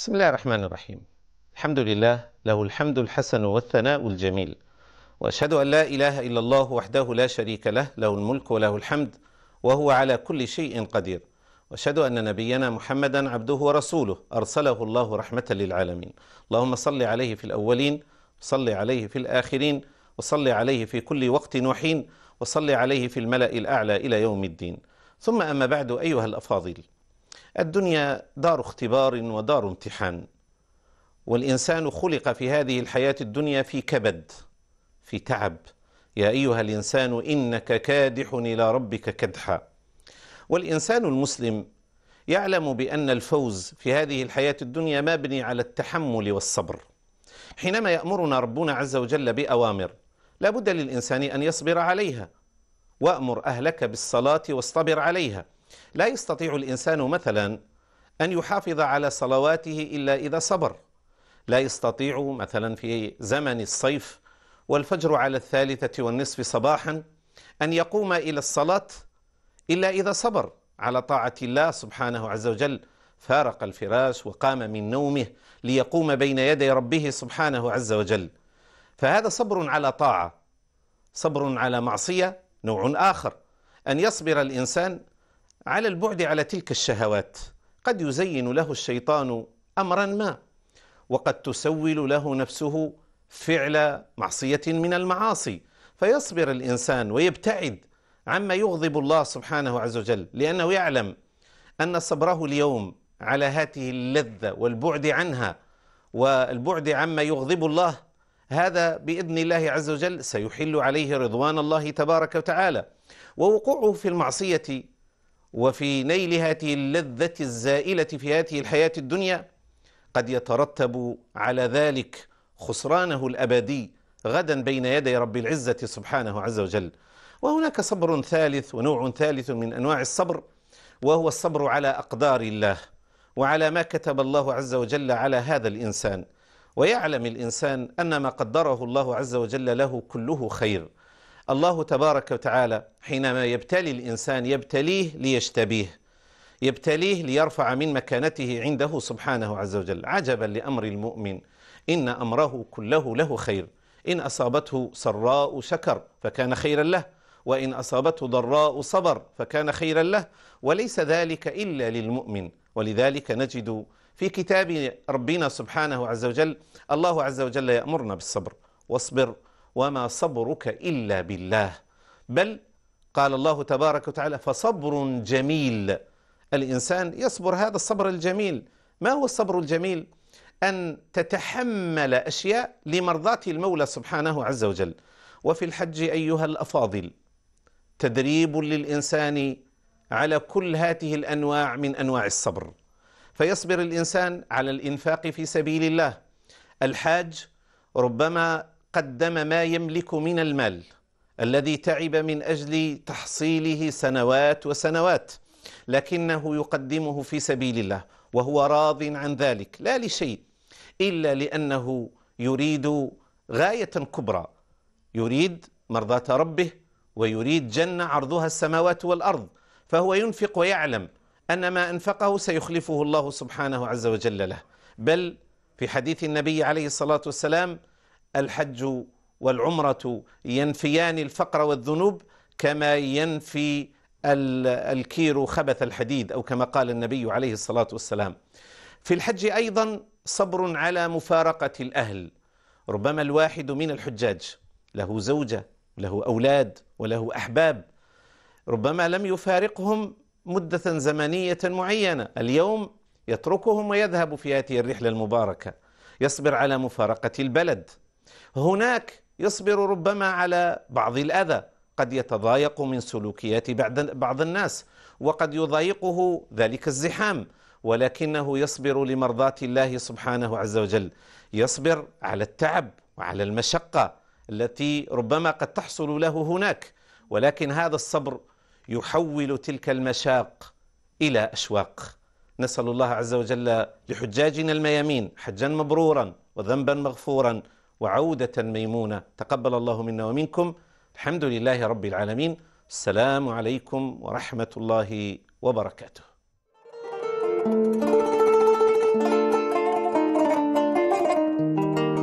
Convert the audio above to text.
بسم الله الرحمن الرحيم الحمد لله له الحمد الحسن والثناء الجميل واشهد ان لا اله الا الله وحده لا شريك له له الملك وله الحمد وهو على كل شيء قدير واشهد ان نبينا محمدا عبده ورسوله ارسله الله رحمه للعالمين اللهم صل عليه في الاولين وصل عليه في الاخرين وصل عليه في كل وقت وحين وصل عليه في الملا الاعلى الى يوم الدين ثم اما بعد ايها الافاضل الدنيا دار اختبار ودار امتحان والإنسان خلق في هذه الحياة الدنيا في كبد في تعب يا أيها الإنسان إنك كادح إلى ربك كدحا والإنسان المسلم يعلم بأن الفوز في هذه الحياة الدنيا مبني على التحمل والصبر حينما يأمرنا ربنا عز وجل بأوامر لا بد للإنسان أن يصبر عليها وأمر أهلك بالصلاة واصطبر عليها لا يستطيع الانسان مثلا ان يحافظ على صلواته الا اذا صبر لا يستطيع مثلا في زمن الصيف والفجر على الثالثه والنصف صباحا ان يقوم الى الصلاه الا اذا صبر على طاعه الله سبحانه عز وجل فارق الفراش وقام من نومه ليقوم بين يدي ربه سبحانه عز وجل فهذا صبر على طاعه صبر على معصيه نوع اخر ان يصبر الانسان على البعد على تلك الشهوات قد يزين له الشيطان امرا ما وقد تسول له نفسه فعل معصيه من المعاصي فيصبر الانسان ويبتعد عما يغضب الله سبحانه عز وجل لانه يعلم ان صبره اليوم على هذه اللذه والبعد عنها والبعد عما يغضب الله هذا باذن الله عز وجل سيحل عليه رضوان الله تبارك وتعالى ووقوعه في المعصيه وفي نيل هذه اللذة الزائلة في هذه الحياة الدنيا قد يترتب على ذلك خسرانه الأبدي غدا بين يدي رب العزة سبحانه عز وجل وهناك صبر ثالث ونوع ثالث من أنواع الصبر وهو الصبر على أقدار الله وعلى ما كتب الله عز وجل على هذا الإنسان ويعلم الإنسان أن ما قدره الله عز وجل له كله خير الله تبارك وتعالى حينما يبتلي الإنسان يبتليه ليشتبيه يبتليه ليرفع من مكانته عنده سبحانه عز وجل عجبا لأمر المؤمن إن أمره كله له خير إن أصابته سراء شكر فكان خيرا له وإن أصابته ضراء صبر فكان خيرا له وليس ذلك إلا للمؤمن ولذلك نجد في كتاب ربنا سبحانه عز وجل الله عز وجل يأمرنا بالصبر واصبر وما صبرك إلا بالله بل قال الله تبارك وتعالى فصبر جميل الإنسان يصبر هذا الصبر الجميل ما هو الصبر الجميل؟ أن تتحمل أشياء لمرضاة المولى سبحانه عز وجل وفي الحج أيها الأفاضل تدريب للإنسان على كل هذه الأنواع من أنواع الصبر فيصبر الإنسان على الإنفاق في سبيل الله الحاج ربما قدم ما يملك من المال الذي تعب من أجل تحصيله سنوات وسنوات لكنه يقدمه في سبيل الله وهو راض عن ذلك لا لشيء إلا لأنه يريد غاية كبرى يريد مرضاة ربه ويريد جنة عرضها السماوات والأرض فهو ينفق ويعلم أن ما أنفقه سيخلفه الله سبحانه عز وجل له بل في حديث النبي عليه الصلاة والسلام الحج والعمرة ينفيان الفقر والذنوب كما ينفي الكير خبث الحديد أو كما قال النبي عليه الصلاة والسلام في الحج أيضا صبر على مفارقة الأهل ربما الواحد من الحجاج له زوجة له أولاد وله أحباب ربما لم يفارقهم مدة زمنية معينة اليوم يتركهم ويذهب في هذه الرحلة المباركة يصبر على مفارقة البلد هناك يصبر ربما على بعض الأذى قد يتضايق من سلوكيات بعض الناس وقد يضايقه ذلك الزحام ولكنه يصبر لمرضاة الله سبحانه عز وجل يصبر على التعب وعلى المشقة التي ربما قد تحصل له هناك ولكن هذا الصبر يحول تلك المشاق إلى أشواق نسأل الله عز وجل لحجاجنا الميامين حجا مبرورا وذنبا مغفورا وعودة ميمونة تقبل الله منا ومنكم الحمد لله رب العالمين السلام عليكم ورحمة الله وبركاته